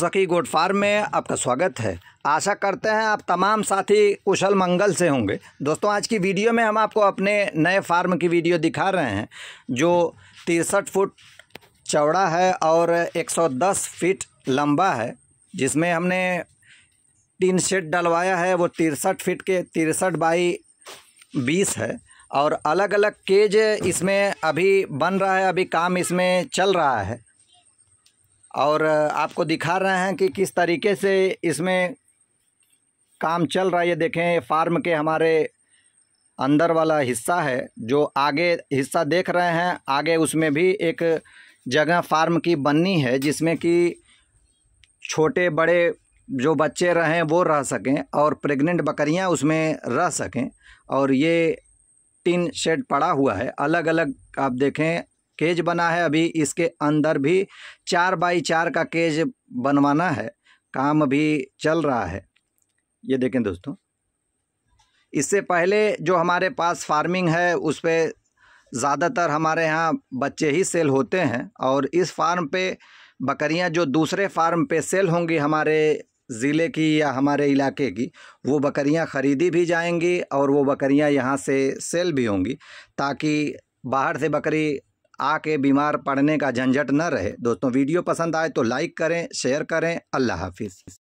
जकी गोड फार्म में आपका स्वागत है आशा करते हैं आप तमाम साथी कुशल मंगल से होंगे दोस्तों आज की वीडियो में हम आपको अपने नए फार्म की वीडियो दिखा रहे हैं जो तिरसठ फुट चौड़ा है और 110 फीट लंबा है जिसमें हमने तीन शेड डलवाया है वो तिरसठ फीट के तिरसठ बाई बीस है और अलग अलग केज इसमें अभी बन रहा है अभी काम इसमें चल रहा है और आपको दिखा रहे हैं कि किस तरीके से इसमें काम चल रहा है ये देखें ये फार्म के हमारे अंदर वाला हिस्सा है जो आगे हिस्सा देख रहे हैं आगे उसमें भी एक जगह फार्म की बननी है जिसमें कि छोटे बड़े जो बच्चे रहें वो रह सकें और प्रेग्नेंट बकरियां उसमें रह सकें और ये टिन शेड पड़ा हुआ है अलग अलग आप देखें केज बना है अभी इसके अंदर भी चार बाई चार का केज बनवाना है काम भी चल रहा है ये देखें दोस्तों इससे पहले जो हमारे पास फार्मिंग है उस पर ज़्यादातर हमारे यहाँ बच्चे ही सेल होते हैं और इस फार्म पे बकरियाँ जो दूसरे फार्म पे सेल होंगी हमारे ज़िले की या हमारे इलाके की वो बकरियाँ ख़रीदी भी जाएंगी और वो बकरियाँ यहाँ से सेल भी होंगी ताकि बाहर से बकरी आके बीमार पड़ने का झंझट न रहे दोस्तों वीडियो पसंद आए तो लाइक करें शेयर करें अल्लाह हाफिज़